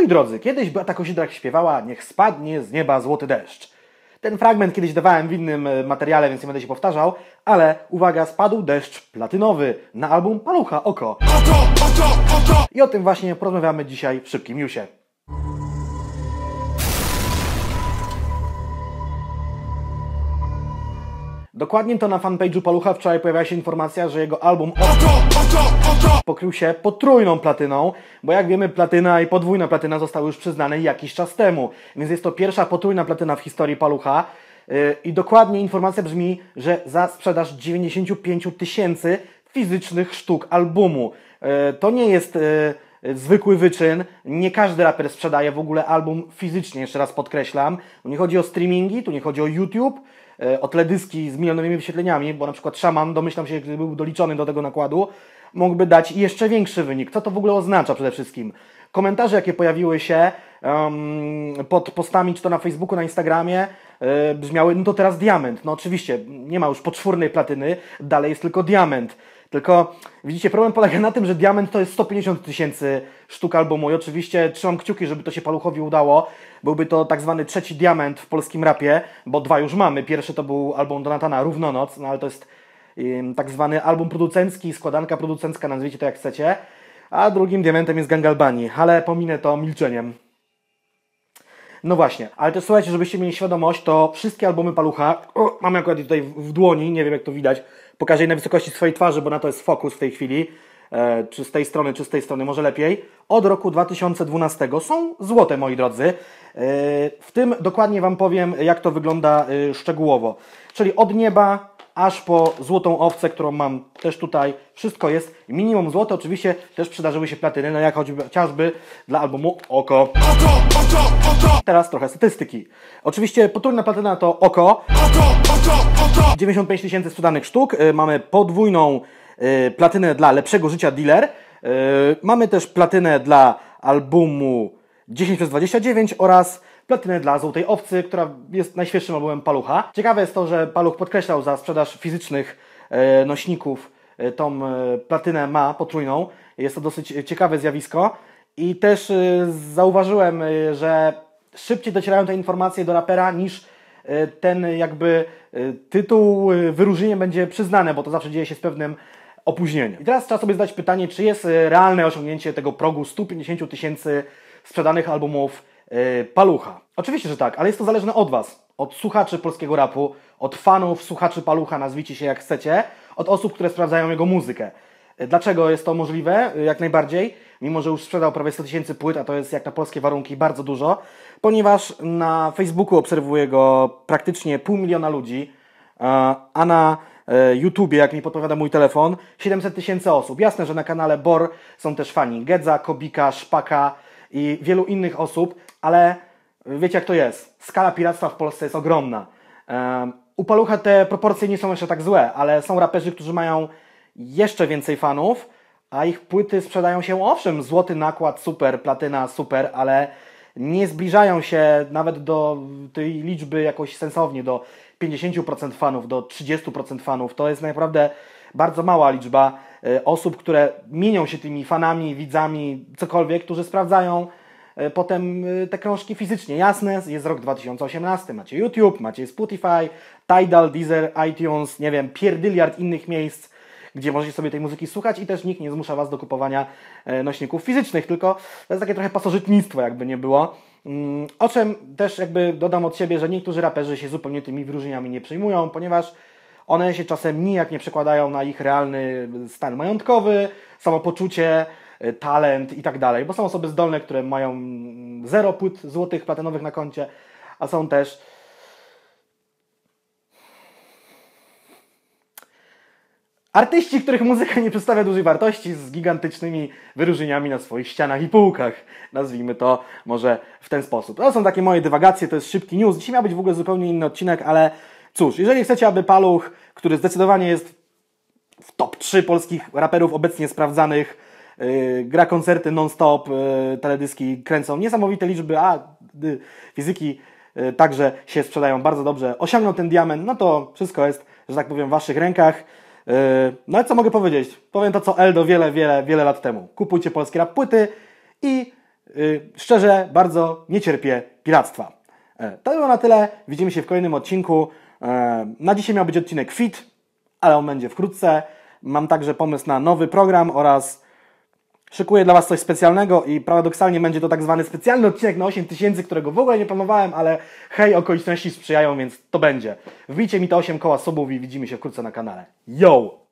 Moi drodzy, kiedyś Beata Kozidrak śpiewała Niech spadnie z nieba złoty deszcz. Ten fragment kiedyś dawałem w innym e, materiale, więc nie będę się powtarzał, ale uwaga, spadł deszcz platynowy na album Palucha Oko. Oko, oko, oko! I o tym właśnie porozmawiamy dzisiaj w Szybkim Newsie. Dokładnie to na fanpage'u Palucha wczoraj pojawiła się informacja, że jego album pokrył się potrójną platyną, bo jak wiemy platyna i podwójna platyna zostały już przyznane jakiś czas temu, więc jest to pierwsza potrójna platyna w historii Palucha. Y, I dokładnie informacja brzmi, że za sprzedaż 95 tysięcy fizycznych sztuk albumu. Y, to nie jest y, zwykły wyczyn. Nie każdy raper sprzedaje w ogóle album fizycznie, jeszcze raz podkreślam. Tu nie chodzi o streamingi, tu nie chodzi o YouTube. E, o teledyski z milionowymi wyświetleniami, bo na przykład szaman, domyślam się, gdyby był doliczony do tego nakładu, mógłby dać jeszcze większy wynik. Co to w ogóle oznacza przede wszystkim? Komentarze, jakie pojawiły się um, pod postami, czy to na Facebooku, na Instagramie, e, brzmiały, no to teraz diament. No oczywiście, nie ma już poczwórnej platyny, dalej jest tylko diament. Tylko widzicie, problem polega na tym, że diament to jest 150 tysięcy sztuk albumu i oczywiście trzymam kciuki, żeby to się Paluchowi udało. Byłby to tak zwany trzeci diament w polskim rapie, bo dwa już mamy. Pierwszy to był album Donatana Równonoc, no ale to jest tak zwany album producencki, składanka producencka, nazwijcie to jak chcecie. A drugim diamentem jest Gangalbani, ale pominę to milczeniem. No właśnie, ale to słuchajcie, żebyście mieli świadomość, to wszystkie albumy Palucha, o, mam akurat tutaj w dłoni, nie wiem jak to widać, pokażę je na wysokości swojej twarzy, bo na to jest fokus w tej chwili, e, czy z tej strony, czy z tej strony, może lepiej, od roku 2012 są złote, moi drodzy. E, w tym dokładnie Wam powiem, jak to wygląda e, szczegółowo. Czyli od nieba, aż po złotą owcę, którą mam też tutaj. Wszystko jest minimum złote. Oczywiście też przydarzyły się platyny, no jak chociażby dla albumu Oko. Oko, oko, oko. Teraz trochę statystyki. Oczywiście potrójna platyna to Oko. Oko, oko, oko. 95 tysięcy sprzedanych sztuk. Y, mamy podwójną y, platynę dla Lepszego Życia Dealer. Y, mamy też platynę dla albumu 10 przez 29 oraz platynę dla Złotej Owcy, która jest najświeższym albumem Palucha. Ciekawe jest to, że Paluch podkreślał za sprzedaż fizycznych e, nośników e, tą e, platynę ma potrójną. Jest to dosyć ciekawe zjawisko. I też zauważyłem, że szybciej docierają te informacje do rapera niż ten jakby tytuł wyróżnienie będzie przyznane, bo to zawsze dzieje się z pewnym opóźnieniem. I teraz trzeba sobie zadać pytanie, czy jest realne osiągnięcie tego progu 150 tysięcy sprzedanych albumów E, palucha. Oczywiście, że tak, ale jest to zależne od Was, od słuchaczy polskiego rapu, od fanów, słuchaczy Palucha, nazwijcie się jak chcecie, od osób, które sprawdzają jego muzykę. E, dlaczego jest to możliwe? E, jak najbardziej, mimo że już sprzedał prawie 100 tysięcy płyt, a to jest jak na polskie warunki bardzo dużo, ponieważ na Facebooku obserwuje go praktycznie pół miliona ludzi, a na YouTubie, jak mi podpowiada mój telefon, 700 tysięcy osób. Jasne, że na kanale BOR są też fani Gedza, Kobika, Szpaka i wielu innych osób ale wiecie jak to jest. Skala piractwa w Polsce jest ogromna. U Palucha te proporcje nie są jeszcze tak złe, ale są raperzy, którzy mają jeszcze więcej fanów, a ich płyty sprzedają się, owszem, złoty nakład, super, platyna, super, ale nie zbliżają się nawet do tej liczby jakoś sensownie, do 50% fanów, do 30% fanów. To jest naprawdę bardzo mała liczba e, osób, które mienią się tymi fanami, widzami, cokolwiek, którzy sprawdzają E, potem e, te krążki fizycznie. Jasne, jest rok 2018, macie YouTube, macie Spotify, Tidal, Deezer, iTunes, nie wiem, pierdyliard innych miejsc, gdzie możecie sobie tej muzyki słuchać i też nikt nie zmusza Was do kupowania e, nośników fizycznych, tylko to jest takie trochę pasożytnictwo, jakby nie było. Mm, o czym też jakby dodam od siebie, że niektórzy raperzy się zupełnie tymi wyróżnieniami nie przejmują, ponieważ one się czasem nijak nie przekładają na ich realny stan majątkowy, samopoczucie, E, talent i tak dalej, bo są osoby zdolne, które mają zero płyt złotych, platynowych na koncie, a są też Artyści, których muzyka nie przedstawia dużej wartości, z gigantycznymi wyróżnieniami na swoich ścianach i półkach. Nazwijmy to może w ten sposób. To są takie moje dywagacje, to jest szybki news. Dzisiaj miał być w ogóle zupełnie inny odcinek, ale cóż, jeżeli chcecie, aby Paluch, który zdecydowanie jest w top 3 polskich raperów obecnie sprawdzanych, Y, gra koncerty non-stop, y, teledyski kręcą niesamowite liczby, a fizyki y, także się sprzedają bardzo dobrze. Osiągnął ten diament, no to wszystko jest, że tak powiem, w Waszych rękach. No i co mogę powiedzieć? Powiem to co Eldo wiele, wiele, wiele lat temu. Kupujcie polskie rap płyty i szczerze bardzo nie cierpię piractwa. E, to było na tyle. Widzimy się w kolejnym odcinku. E, na dzisiaj miał być odcinek fit, ale on będzie wkrótce. Mam także pomysł na nowy program oraz Szykuję dla Was coś specjalnego i paradoksalnie będzie to tak zwany specjalny odcinek na 8000, którego w ogóle nie planowałem, ale hej, okoliczności sprzyjają, więc to będzie. Wbijcie mi te 8 koła sobów i widzimy się wkrótce na kanale. Yo!